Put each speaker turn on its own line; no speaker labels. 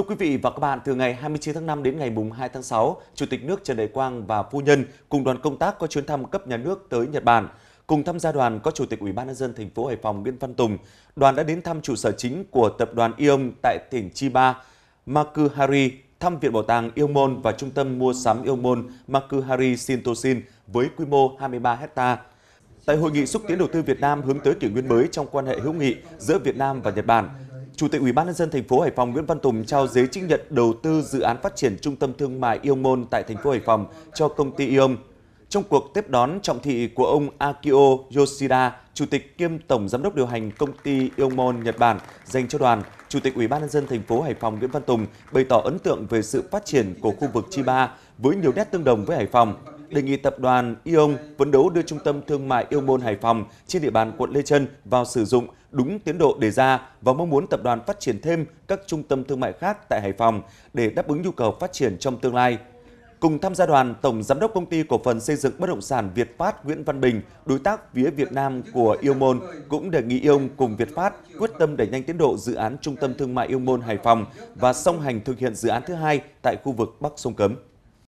Thưa quý vị và các bạn, từ ngày 29 tháng 5 đến ngày 2 tháng 6, Chủ tịch nước Trần Đại Quang và phu nhân cùng đoàn công tác có chuyến thăm cấp nhà nước tới Nhật Bản. Cùng tham gia đoàn có Chủ tịch Ủy ban nhân dân thành phố Hải Phòng Nguyễn Văn Tùng. Đoàn đã đến thăm trụ sở chính của tập đoàn Ion tại tỉnh Chiba, Makuhari, thăm Viện Bảo tàng Ilmon và Trung tâm Mua sắm Ilmon Makuhari Shintosin với quy mô 23 hecta Tại hội nghị xúc tiến đầu tư Việt Nam hướng tới kỷ nguyên mới trong quan hệ hữu nghị giữa Việt Nam và Nhật Bản, Chủ tịch Ủy ban nhân dân thành phố Hải Phòng Nguyễn Văn Tùng trao giấy chứng nhận đầu tư dự án phát triển trung tâm thương mại Yêu Môn tại thành phố Hải Phòng cho công ty Ion. Trong cuộc tiếp đón trọng thị của ông Akio Yoshida, Chủ tịch kiêm Tổng Giám đốc điều hành công ty Iomon Nhật Bản dành cho đoàn, Chủ tịch Ủy ban nhân dân thành phố Hải Phòng Nguyễn Văn Tùng bày tỏ ấn tượng về sự phát triển của khu vực Chiba với nhiều nét tương đồng với Hải Phòng đề nghị tập đoàn Ion e phấn đấu đưa trung tâm thương mại ION e Môn Hải Phòng trên địa bàn quận Lê Trân vào sử dụng đúng tiến độ đề ra và mong muốn tập đoàn phát triển thêm các trung tâm thương mại khác tại Hải Phòng để đáp ứng nhu cầu phát triển trong tương lai. Cùng tham gia đoàn, Tổng Giám đốc Công ty Cổ phần Xây dựng Bất động sản Việt Phát Nguyễn Văn Bình, đối tác phía Việt Nam của Yêu e Môn, cũng đề nghị Yêu cùng Việt Phát quyết tâm đẩy nhanh tiến độ dự án Trung tâm Thương mại Yêu Môn Hải Phòng và song hành thực hiện dự án thứ hai tại khu vực Bắc Sông Cấm.